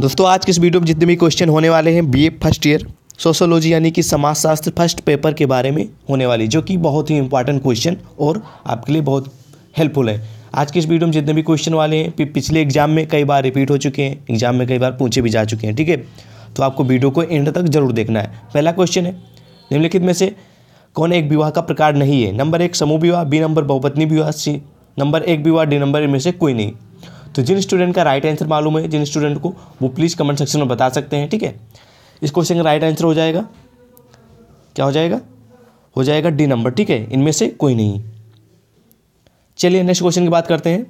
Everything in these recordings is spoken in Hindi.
दोस्तों आज के इस वीडियो में जितने भी क्वेश्चन होने वाले हैं बीए फर्स्ट ईयर सोशोलॉजी यानी कि समाजशास्त्र फर्स्ट पेपर के बारे में होने वाली जो कि बहुत ही इंपॉर्टेंट क्वेश्चन और आपके लिए बहुत हेल्पफुल है आज के इस वीडियो में जितने भी क्वेश्चन वाले हैं पिछले एग्जाम में कई बार रिपीट हो चुके हैं एग्जाम में कई बार पूछे भी जा चुके हैं ठीक है तो आपको वीडियो को एंड तक जरूर देखना है पहला क्वेश्चन है निम्नलिखित में से कौन एक विवाह का प्रकार नहीं है नंबर एक समूह विवाह बी नंबर बहुपत्नी विवाह सी नंबर एक विवाह डी नंबर इनमें से कोई नहीं तो जिन स्टूडेंट का राइट आंसर मालूम है जिन स्टूडेंट को वो प्लीज़ कमेंट सेक्शन में बता सकते हैं ठीक है इस क्वेश्चन का राइट आंसर हो जाएगा क्या हो जाएगा हो जाएगा डी नंबर ठीक है इनमें से कोई नहीं चलिए नेक्स्ट क्वेश्चन की बात करते हैं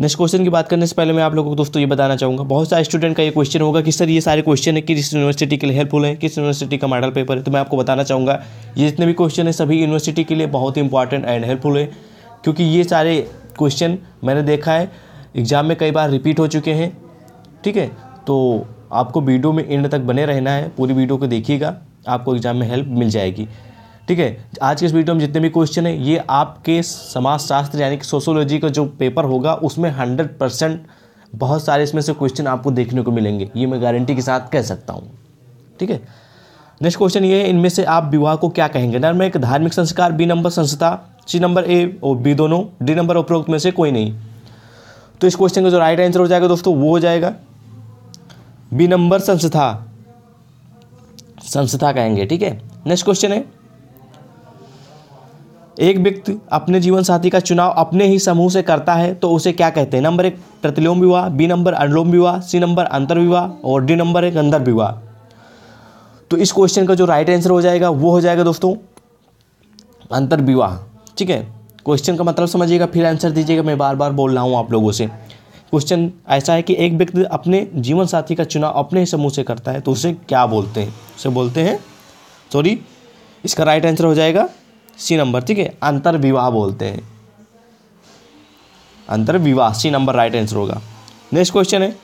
नेक्स्ट क्वेश्चन की बात करने से पहले मैं आप लोगों को दोस्तों ये बताना चाहूँगा बहुत सारे स्टूडेंट का ये क्वेश्चन होगा कि सर ये सारे क्वेश्चन है किस यूनिवर्सिटी के लिए हेल्पफुल है किस यूनिवर्सिटी का मॉडल पेपर है तो मैं आपको बताना चाहूँगा ये जितने भी क्वेश्चन है सभी यूनिवर्सिटी के लिए बहुत ही इंपॉर्टेंट एंड हेल्पफुल है क्योंकि ये सारे क्वेश्चन मैंने देखा है एग्ज़ाम में कई बार रिपीट हो चुके हैं ठीक है तो आपको वीडियो में एंड तक बने रहना है पूरी वीडियो को देखिएगा आपको एग्ज़ाम में हेल्प मिल जाएगी ठीक है आज के इस वीडियो में जितने भी क्वेश्चन हैं ये आपके समाजशास्त्र यानी कि सोशोलॉजी का जो पेपर होगा उसमें हंड्रेड परसेंट बहुत सारे इसमें से क्वेश्चन आपको देखने को मिलेंगे ये मैं गारंटी के साथ कह सकता हूँ ठीक है नेक्स्ट क्वेश्चन ये है इनमें से आप विवाह को क्या कहेंगे नर्म एक धार्मिक संस्कार बी नंबर संस्था सी नंबर ए और बी दोनों डी नंबर उपरोक्त में से कोई नहीं तो इस क्वेश्चन का जो राइट आंसर हो जाएगा दोस्तों वो हो जाएगा बी नंबर संस्था संस्था कहेंगे ठीक है नेक्स्ट क्वेश्चन है एक व्यक्ति अपने जीवन साथी का चुनाव अपने ही समूह से करता है तो उसे क्या कहते हैं नंबर एक प्रतिलोम विवाह बी नंबर अनुलोम विवाह सी नंबर अंतर विवाह और डी नंबर एक अंदर विवाह तो इस क्वेश्चन का जो राइट आंसर हो जाएगा वो हो जाएगा दोस्तों अंतर विवाह ठीक है क्वेश्चन का मतलब समझिएगा फिर आंसर दीजिएगा मैं बार बार बोल रहा हूँ आप लोगों से क्वेश्चन ऐसा है कि एक व्यक्ति अपने जीवन साथी का चुनाव अपने ही समूह से करता है तो उसे क्या बोलते हैं उसे बोलते हैं सॉरी इसका राइट आंसर हो जाएगा सी नंबर ठीक है अंतर विवाह बोलते हैं अंतर विवाह सी नंबर राइट आंसर होगा नेक्स्ट क्वेश्चन है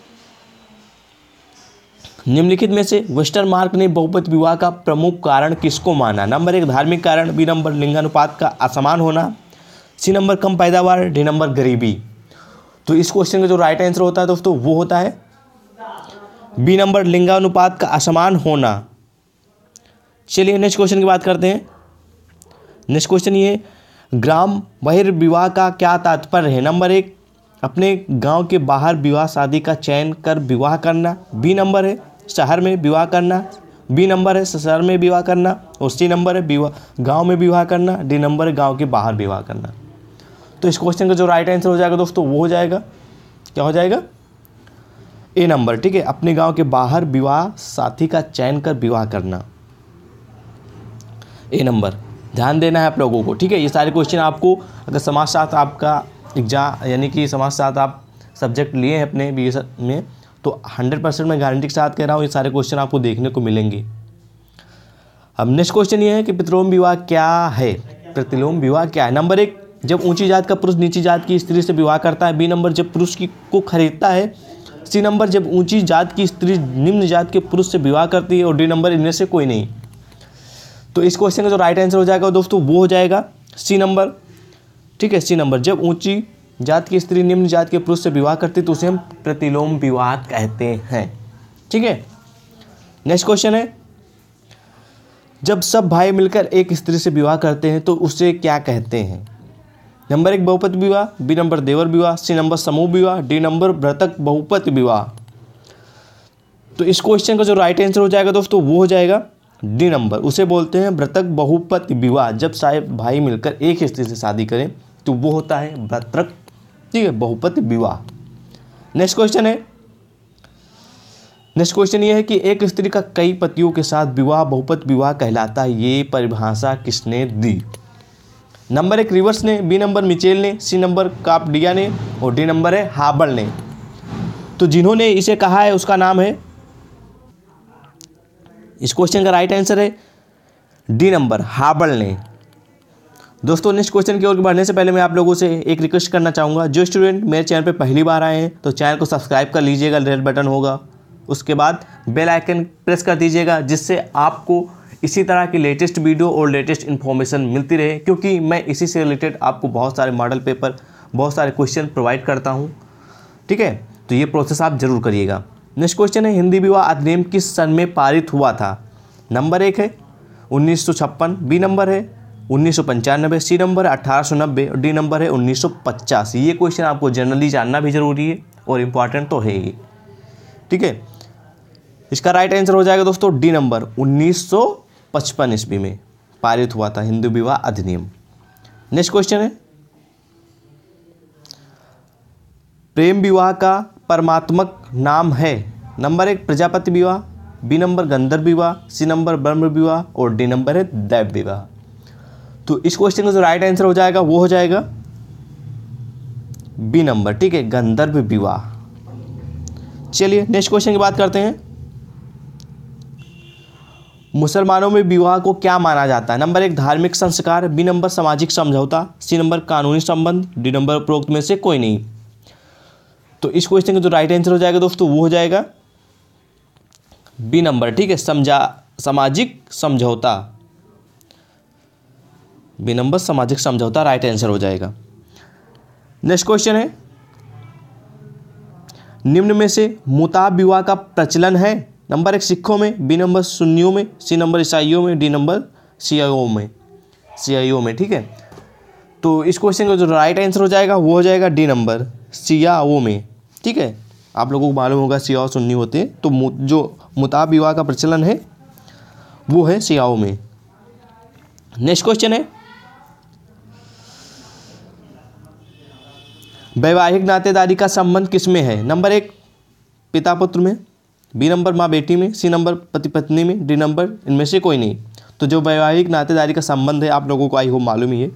निम्नलिखित में से वेस्टर्न मार्क ने बहुपत विवाह का प्रमुख कारण किसको माना नंबर एक धार्मिक कारण बी नंबर लिंगानुपात का असमान होना सी नंबर कम पैदावार डी नंबर गरीबी तो इस क्वेश्चन का जो राइट आंसर होता है दोस्तों वो होता है बी नंबर लिंगानुपात का असमान होना चलिए नेक्स्ट क्वेश्चन की बात करते हैं नेक्स्ट क्वेश्चन ये ग्राम बहिर्विवाह का क्या तात्पर्य है नंबर एक अपने गांव के बाहर विवाह शादी का चयन कर विवाह करना बी नंबर है शहर में विवाह करना बी नंबर है शहर में विवाह करना और सी नंबर है विवाह गांव में विवाह करना डी नंबर है गांव के बाहर विवाह करना तो इस क्वेश्चन का जो राइट आंसर हो जाएगा दोस्तों वो हो जाएगा क्या हो जाएगा ए नंबर ठीक है अपने गांव के बाहर विवाह साथी का चयन कर विवाह करना ए नंबर ध्यान देना है आप लोगों को ठीक है ये सारे क्वेश्चन आपको अगर समाज साथ आपका एग्जाम यानी कि समाज साथ आप सब्जेक्ट लिए हैं अपने बी में तो हंड्रेड परसेंट मैं गारंटी के साथ कह रहा हूँ ये सारे क्वेश्चन आपको देखने को मिलेंगे अब नेक्स्ट क्वेश्चन ये है कि प्रतिलोम विवाह क्या है प्रतिलोम विवाह क्या है नंबर एक जब ऊंची जात का पुरुष नीची जात की स्त्री से विवाह करता है बी नंबर जब पुरुष की को खरीदता है सी नंबर जब ऊंची जात की स्त्री निम्न जात के पुरुष से विवाह करती है और डी नंबर इनमें से कोई नहीं तो इस क्वेश्चन का जो राइट आंसर हो जाएगा दोस्तों वो हो जाएगा सी नंबर ठीक है सी नंबर जब ऊंची जात की स्त्री निम्न जात के पुरुष से विवाह करती तो उसे हम प्रतिलोम विवाह कहते हैं ठीक है नेक्स्ट क्वेश्चन है जब सब भाई मिलकर एक स्त्री से विवाह करते हैं तो उसे क्या कहते हैं नंबर एक बहुपत विवाह बी नंबर देवर विवाह सी नंबर समूह विवाह डी नंबर मृतक बहुपत विवाह तो इस क्वेश्चन का जो राइट आंसर हो जाएगा दोस्तों वो हो जाएगा डी नंबर उसे बोलते हैं मृतक बहुपत विवाह जब साहब भाई मिलकर एक स्त्री से शादी करें तो वो होता है भ्रतृक ठीक है बहुपति विवाह नेक्स्ट क्वेश्चन है नेक्स्ट क्वेश्चन ये है कि एक स्त्री का कई पतियों के साथ विवाह बहुपत विवाह कहलाता है ये परिभाषा किसने दी नंबर एक रिवर्स ने बी नंबर मिचेल ने सी नंबर कापडिया ने और डी नंबर है हाबल ने तो जिन्होंने इसे कहा है उसका नाम है इस क्वेश्चन का राइट आंसर है डी नंबर हाबल ने दोस्तों नेक्स्ट क्वेश्चन की ओर बढ़ने से पहले मैं आप लोगों से एक रिक्वेस्ट करना चाहूँगा जो स्टूडेंट मेरे चैनल पर पहली बार आए हैं तो चैनल को सब्सक्राइब कर लीजिएगा रेड बटन होगा उसके बाद बेल आइकन प्रेस कर दीजिएगा जिससे आपको इसी तरह की लेटेस्ट वीडियो और लेटेस्ट इन्फॉर्मेशन मिलती रहे क्योंकि मैं इसी से रिलेटेड आपको बहुत सारे मॉडल पेपर बहुत सारे क्वेश्चन प्रोवाइड करता हूँ ठीक है तो ये प्रोसेस आप जरूर करिएगा नेक्स्ट क्वेश्चन है हिंदी विवाह अधिनियम किस सन में पारित हुआ था नंबर एक है उन्नीस बी नंबर है उन्नीस सौ सी नंबर है अठारह सौ नब्बे और डी नंबर है उन्नीस सौ पचास ये क्वेश्चन आपको जनरली जानना भी ज़रूरी है और इम्पॉर्टेंट तो है ही ठीक है इसका राइट आंसर हो जाएगा दोस्तों डी नंबर उन्नीस सौ पचपन ईस्वी में पारित हुआ था हिंदू विवाह अधिनियम नेक्स्ट क्वेश्चन है प्रेम विवाह का परमात्मक नाम है नंबर एक प्रजापति विवाह बी नंबर गंधर्व विवाह सी नंबर ब्रह्म विवाह और डी नंबर है दैव विवाह तो इस क्वेश्चन का जो राइट आंसर हो जाएगा वो हो जाएगा बी नंबर ठीक है गंधर्व विवाह चलिए नेक्स्ट क्वेश्चन की बात करते हैं मुसलमानों में विवाह को क्या माना जाता है नंबर एक धार्मिक संस्कार बी नंबर सामाजिक समझौता सी नंबर कानूनी संबंध डी नंबर उपरोक्त में से कोई नहीं तो इस क्वेश्चन का जो राइट आंसर हो जाएगा दोस्तों वो हो जाएगा बी नंबर ठीक है समझा सामाजिक समझौता विनम्बर सामाजिक समझौता राइट आंसर हो जाएगा नेक्स्ट क्वेश्चन है निम्न में से मुताब विवाह का प्रचलन है नंबर एक सिखों में बी नंबर सुन्नियों में सी नंबर ईसाइयों में डी नंबर सीआईओ में सीआईओ में ठीक है तो इस क्वेश्चन का जो राइट आंसर हो जाएगा वो हो जाएगा डी नंबर सीआओ में ठीक है आप लोगों को मालूम होगा सिया सुन्नी होते हैं तो जो मुताब विवाह का प्रचलन है वो है सियाओ में नेक्स्ट क्वेश्चन है वैवाहिक नातेदारी का संबंध किस में है नंबर एक पिता पुत्र में बी नंबर माँ बेटी में सी नंबर पति पत्नी में डी नंबर इनमें से कोई नहीं तो जो वैवाहिक नातेदारी का संबंध है आप लोगों को आई हो मालूम ही है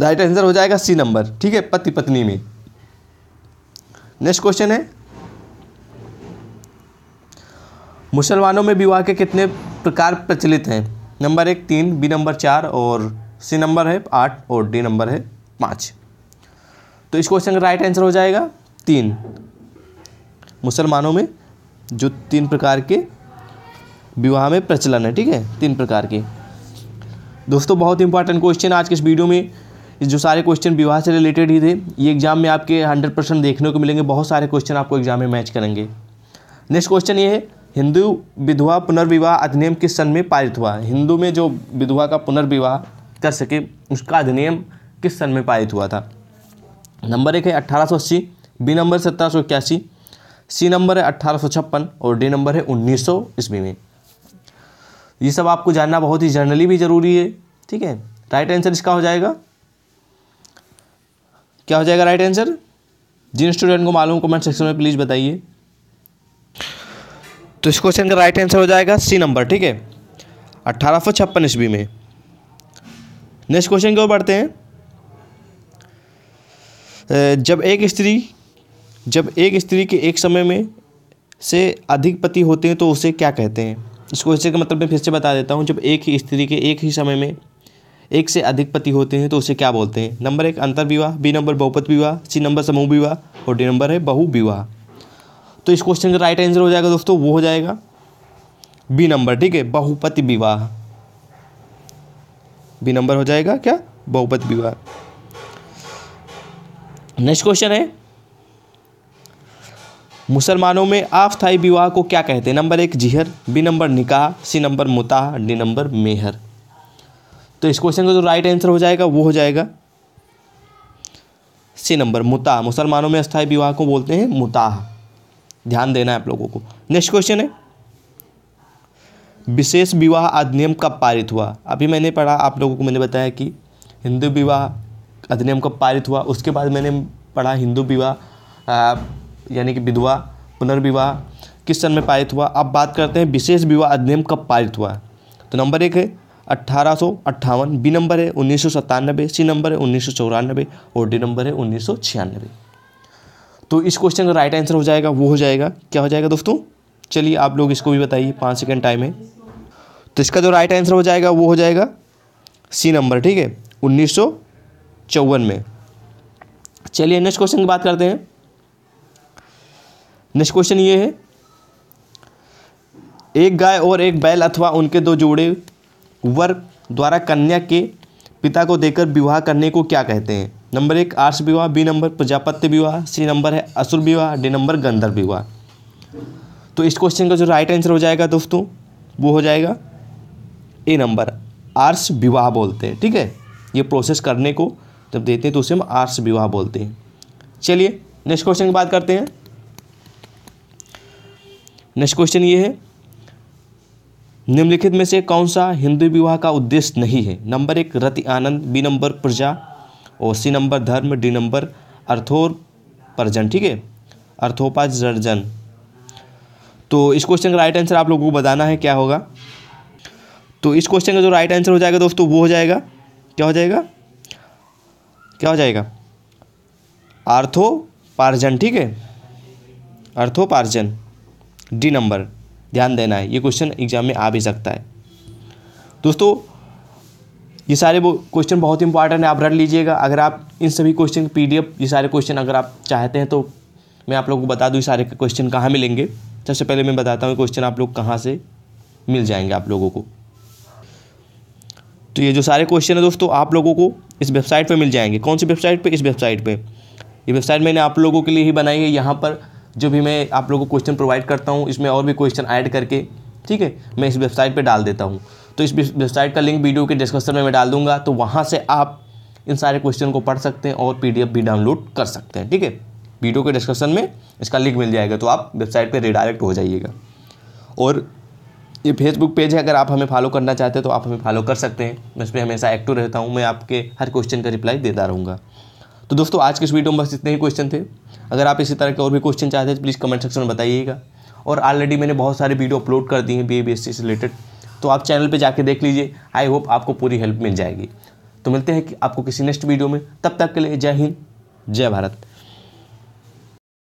राइट आंसर हो जाएगा सी नंबर ठीक है पति पत्नी में नेक्स्ट क्वेश्चन है मुसलमानों में विवाह के कितने प्रकार प्रचलित हैं नंबर एक तीन बी नंबर चार और सी नंबर है आठ और डी नंबर है पाँच तो इस क्वेश्चन का राइट आंसर हो जाएगा तीन मुसलमानों में जो तीन प्रकार के विवाह में प्रचलन है ठीक है तीन प्रकार के दोस्तों बहुत इंपॉर्टेंट क्वेश्चन आज के इस वीडियो में जो सारे क्वेश्चन विवाह से रिलेटेड ही थे ये एग्जाम में आपके हंड्रेड परसेंट देखने को मिलेंगे बहुत सारे क्वेश्चन आपको एग्जाम में मैच करेंगे नेक्स्ट क्वेश्चन ये है हिंदू विधवा पुनर्विवाह अधिनियम किस सन में पारित हुआ हिंदू में जो विधवा का पुनर्विवाह कर सके उसका अधिनियम किस सन में पारित हुआ था नंबर एक है अट्ठारह सौ अस्सी बी नंबर सत्रह सौ इक्यासी सी नंबर है अट्ठारह सौ छप्पन और डी नंबर है उन्नीस सौ ईस्वी में ये सब आपको जानना बहुत ही जर्नली भी ज़रूरी है ठीक है राइट आंसर इसका हो जाएगा क्या हो जाएगा राइट आंसर जिन स्टूडेंट को मालूम कमेंट सेक्शन में प्लीज़ बताइए तो इस क्वेश्चन का राइट आंसर हो जाएगा सी नंबर ठीक है अट्ठारह सौ छप्पन ईस्वी में नेक्स्ट क्वेश्चन की ओर बढ़ते हैं जब एक स्त्री जब एक स्त्री के एक समय में से अधिक पति होते हैं तो उसे क्या कहते हैं इसको क्वेश्चन का मतलब मैं फिर से बता देता हूँ जब एक ही स्त्री के एक ही समय में एक से अधिक पति होते हैं तो उसे क्या बोलते हैं नंबर एक अंतर विवाह बी नंबर बहुपत विवाह सी नंबर समूह विवाह और डी नंबर है बहु विवाह तो इस क्वेश्चन का राइट आंसर हो जाएगा दोस्तों वो हो जाएगा बी नंबर ठीक है बहुपति विवाह बी नंबर हो जाएगा क्या बहुपति विवाह नेक्स्ट क्वेश्चन है मुसलमानों में आस्थाई विवाह को क्या कहते हैं नंबर एक जिहर बी नंबर निकाह सी नंबर मुताह डी नंबर मेहर तो इस क्वेश्चन का जो राइट आंसर हो जाएगा वो हो जाएगा सी नंबर मुताह मुसलमानों में अस्थाई विवाह को बोलते हैं मुताह ध्यान देना है आप लोगों को नेक्स्ट क्वेश्चन है विशेष विवाह अधिनियम कब पारित हुआ अभी मैंने पढ़ा आप लोगों को मैंने बताया कि हिंदू विवाह अधिनियम कब पारित हुआ उसके बाद मैंने पढ़ा हिंदू विवाह यानी कि विधवा पुनर्विवाह किस सन में पारित हुआ अब बात करते हैं विशेष विवाह अधिनियम कब पारित हुआ तो नंबर एक है अट्ठारह सौ अट्ठावन बी नंबर है उन्नीस सौ सत्तानबे सी नंबर है उन्नीस सौ चौरानबे और डी नंबर है उन्नीस सौ छियानबे तो इस क्वेश्चन का राइट आंसर हो जाएगा वो हो जाएगा क्या हो जाएगा दोस्तों चलिए आप लोग इसको भी बताइए पाँच सेकेंड टाइम है तो इसका जो राइट आंसर हो जाएगा वो हो जाएगा सी नंबर ठीक है उन्नीस सौ चौवन में चलिए नेक्स्ट क्वेश्चन की बात करते हैं नेक्स्ट क्वेश्चन ये है एक गाय और एक बैल अथवा उनके दो जोड़े वर्ग द्वारा कन्या के पिता को देकर विवाह करने को क्या कहते हैं नंबर एक आर्स विवाह बी नंबर प्रजापत्य विवाह सी नंबर है असुर विवाह डी नंबर गंधर्व विवाह तो इस क्वेश्चन का जो राइट आंसर हो जाएगा दोस्तों वो हो जाएगा ए नंबर आर्स विवाह बोलते हैं ठीक है ये प्रोसेस करने को जब देते हैं तो उसे हम आर्स विवाह बोलते हैं चलिए नेक्स्ट क्वेश्चन की बात करते हैं नेक्स्ट क्वेश्चन ये है निम्नलिखित में से कौन सा हिंदू विवाह का उद्देश्य नहीं है नंबर एक रति आनंद बी नंबर प्रजा और सी नंबर धर्म डी नंबर अर्थोर परजन ठीक है अर्थोपाजर्जन तो इस क्वेश्चन का राइट आंसर आप लोगों को बताना है क्या होगा तो इस क्वेश्चन का जो राइट आंसर हो जाएगा दोस्तों वो हो जाएगा क्या हो जाएगा क्या हो जाएगा आर्थोपार्जन ठीक है अर्थोपार्जन डी नंबर ध्यान देना है ये क्वेश्चन एग्जाम में आ भी सकता है दोस्तों ये सारे क्वेश्चन बहुत इंपॉर्टेंट है आप रख लीजिएगा अगर आप इन सभी क्वेश्चन पी डी ये सारे क्वेश्चन अगर आप चाहते हैं तो मैं आप लोगों को बता दूँ ये सारे क्वेश्चन कहाँ मिलेंगे सबसे पहले मैं बताता हूँ क्वेश्चन आप लोग कहाँ से मिल जाएंगे आप लोगों को तो ये जो सारे क्वेश्चन है दोस्तों आप लोगों को इस वेबसाइट पर मिल जाएंगे कौन सी वेबसाइट पर इस वेबसाइट पर ये वेबसाइट मैंने आप लोगों के लिए ही बनाई है यहाँ पर जो भी मैं आप लोगों को क्वेश्चन प्रोवाइड करता हूँ इसमें और भी क्वेश्चन ऐड करके ठीक है मैं इस वेबसाइट पे डाल देता हूँ तो इस वेबसाइट का लिंक वीडियो के डिस्क्रिप्शन में मैं डाल दूंगा तो वहाँ से आप इन सारे क्वेश्चन को पढ़ सकते हैं और पीडीएफ भी डाउनलोड कर सकते हैं ठीक है वीडियो के डिस्क्रिप्शन में इसका लिंक मिल जाएगा तो आप वेबसाइट पर रिडायरेक्ट हो जाइएगा और ये फेसबुक पेज है अगर आप हमें फॉलो करना चाहते हैं तो आप हमें फॉलो कर सकते हैं मैं इस पर हमेशा एक्टिव रहता हूँ मैं आपके हर क्वेश्चन का रिप्लाई देता रहूँगा तो दोस्तों आज के इस वीडियो में बस इतने ही क्वेश्चन थे अगर आप इसी तरह के और भी क्वेश्चन चाहते हैं तो प्लीज़ कमेंट सेक्शन में बताइएगा और ऑलरेडी मैंने बहुत सारे वीडियो अपलोड कर दिए हैं बी बी एस सी से रिलेटेड तो आप चैनल पर जाके देख लीजिए आई होप आपको पूरी हेल्प मिल जाएगी तो मिलते हैं कि आपको किसी नेक्स्ट वीडियो में तब तक के लिए जय हिंद जय भारत